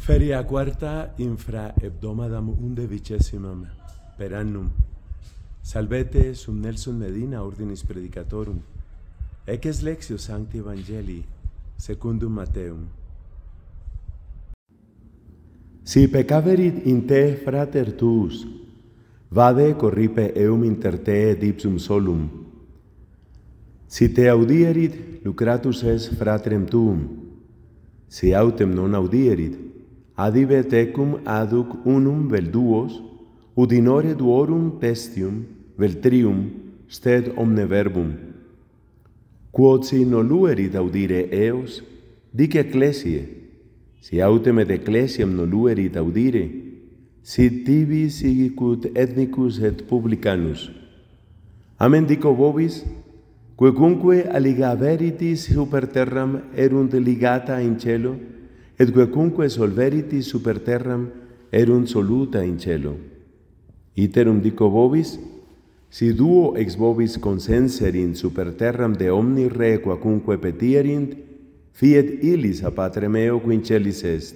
Feria quarta infra hebdomadam unde vicesimam per annum. Salvete sum Nelson Medina ordinis predicatorum. Eces lexio sancti evangeli secundum Mateum. Si pecaverit in te frater tuus, vade corripe eum inter te et ipsum solum. Si te audierit, lucratus es fratrem tuum. Si autem non audierit, adive tecum aduc unum vel duos, ud in ore duorum pestium vel trium sted omne verbum. Quod si no daudire eos, dic ecclesie, si autem et ecclesiam nolueri lueri daudire, si tibi sigicut etnicus et publicanus. Amen dico vobis, quecunque aliga veritis superterram erunt ligata in celo, et quacunque solveriti super terram erunt soluta in cielo. Iterum dico vobis, si duo ex vobis consenserint super terram de omni re quacunque petierint, fiet illis a patre meo quincelis est.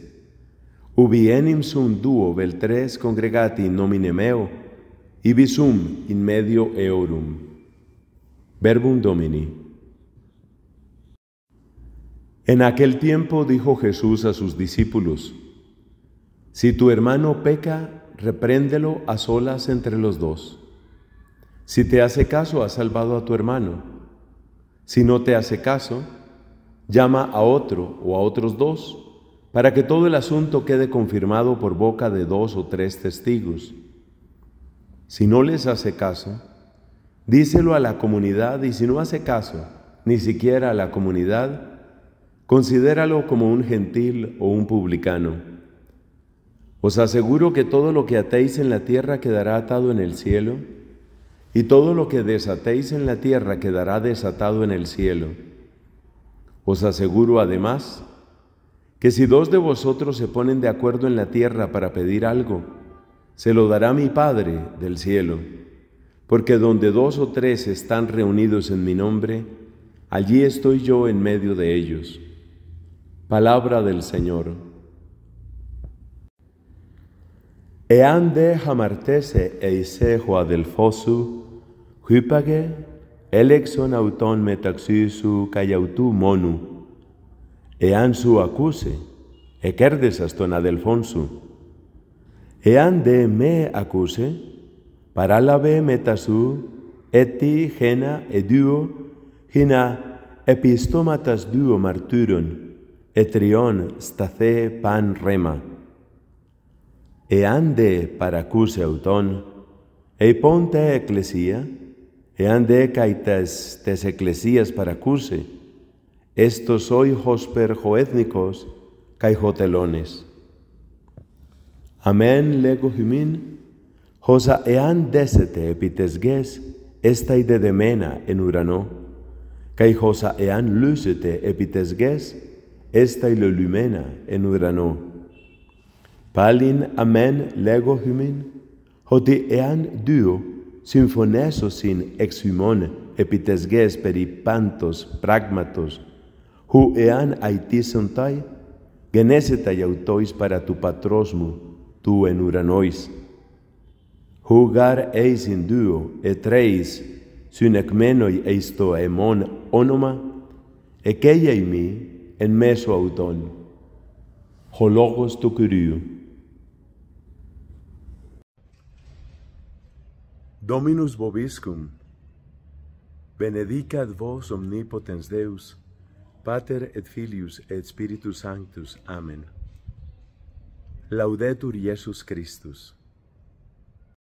Ubi enim sum duo vel tres congregati in nomine meo, ibi sum in medio eorum. Verbum Domini. En aquel tiempo dijo Jesús a sus discípulos, Si tu hermano peca, repréndelo a solas entre los dos. Si te hace caso, ha salvado a tu hermano. Si no te hace caso, llama a otro o a otros dos, para que todo el asunto quede confirmado por boca de dos o tres testigos. Si no les hace caso, díselo a la comunidad y si no hace caso, ni siquiera a la comunidad, Considéralo como un gentil o un publicano. Os aseguro que todo lo que atéis en la tierra quedará atado en el cielo, y todo lo que desatéis en la tierra quedará desatado en el cielo. Os aseguro además que si dos de vosotros se ponen de acuerdo en la tierra para pedir algo, se lo dará mi Padre del cielo, porque donde dos o tres están reunidos en mi nombre, allí estoy yo en medio de ellos. Palabra del Señor. Εάν χαμαρτέσε εισέχω αδελφό σου, χύπαγε, έλεξον αυτόν μεταξύ μόνου. Εάν σου ακούσει, εκέρδεσας τον αδελφόν σου. Εάν δε με ακούσε, παράλαβε μετά σου έτι χένα εδύο, χίνα επιστόματας δύο μαρτύρων ετριών σταθέ παν ρέμα. Εάν δε παρακούσε ούτων, εϊπών τα εκκλησία, εάν δε καητας τες εκκλησίας παρακούσε, έστος ηχος περχοέθνικος καηχοτελώνες. Αμέν λέγω χυμήν, «Χωσά εάν δέσετε επί τες γες, έστα δεδεμένα εν ουρανό, χωσά εάν λύσετε επί τες γες, έστα ηλιολουμένα εν ουρανό. Πάλιν αμέν λέγω λέγοχουμιν, ότι εάν δύο συμφωνέσωσιν εξ ημών επιτεσγές περί πάντος πράγματος, χου εάν γενέσετα γενέσεται γιαυτόις παρά του πατρός μου, του εν ουρανόης. Χου γαρ εισιν δύο ετρέης, συνεκμένοι εις το αιμόν όνομα, εκέια ημί en meso auton. Ho logos tu curiu. Dominus vobiscum, benedicat vos omnipotens Deus, pater et filius et spiritus sanctus. Amen. Laudetur Iesus Christus.